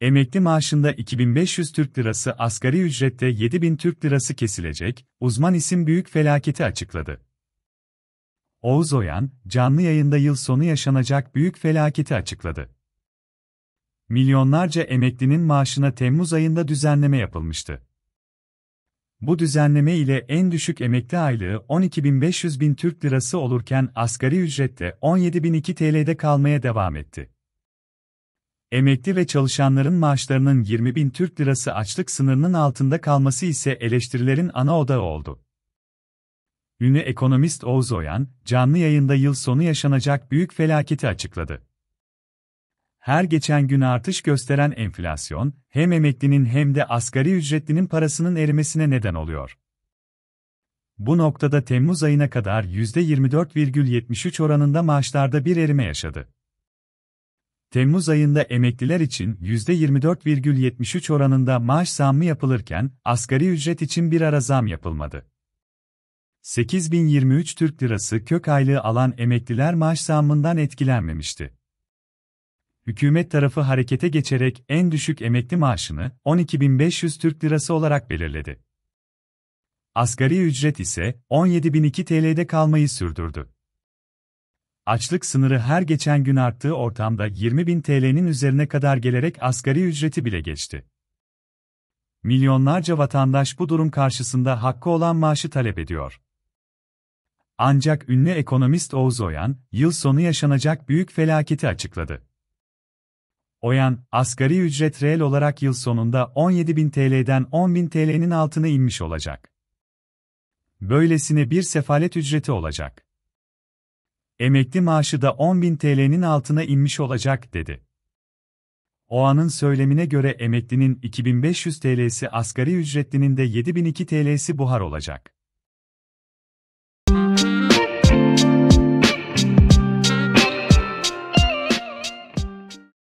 Emekli maaşında 2500 Türk Lirası asgari ücrette 7000 Türk Lirası kesilecek, uzman isim büyük felaketi açıkladı. Oğuz Oyan, canlı yayında yıl sonu yaşanacak büyük felaketi açıkladı. Milyonlarca emeklinin maaşına Temmuz ayında düzenleme yapılmıştı. Bu düzenleme ile en düşük emekli aylığı 12.500 bin Türk Lirası olurken asgari ücrette 17.002 TL'de kalmaya devam etti. Emekli ve çalışanların maaşlarının 20 bin Türk lirası açlık sınırının altında kalması ise eleştirilerin ana odağı oldu. Ünlü ekonomist Oğuz Oyan, canlı yayında yıl sonu yaşanacak büyük felaketi açıkladı. Her geçen gün artış gösteren enflasyon, hem emeklinin hem de asgari ücretlinin parasının erimesine neden oluyor. Bu noktada Temmuz ayına kadar %24,73 oranında maaşlarda bir erime yaşadı. Temmuz ayında emekliler için %24,73 oranında maaş zammı yapılırken, asgari ücret için bir ara zam yapılmadı. 8023 Türk Lirası kök aylığı alan emekliler maaş zammından etkilenmemişti. Hükümet tarafı harekete geçerek en düşük emekli maaşını 12500 Türk Lirası olarak belirledi. Asgari ücret ise 17002 TL'de kalmayı sürdürdü açlık sınırı her geçen gün arttığı ortamda 20 bin TL'nin üzerine kadar gelerek asgari ücreti bile geçti. Milyonlarca vatandaş bu durum karşısında hakkı olan maaşı talep ediyor. Ancak ünlü ekonomist Oğuz Oyan, yıl sonu yaşanacak büyük felaketi açıkladı. Oyan, asgari ücret reel olarak yıl sonunda 17 bin TL'den 10 bin TL'nin altına inmiş olacak. Böylesine bir sefalet ücreti olacak. Emekli maaşı da 10.000 TL'nin altına inmiş olacak dedi. OA'nın söylemine göre emeklinin 2500 TL'si asgari ücretlinin de 7002 TL'si buhar olacak.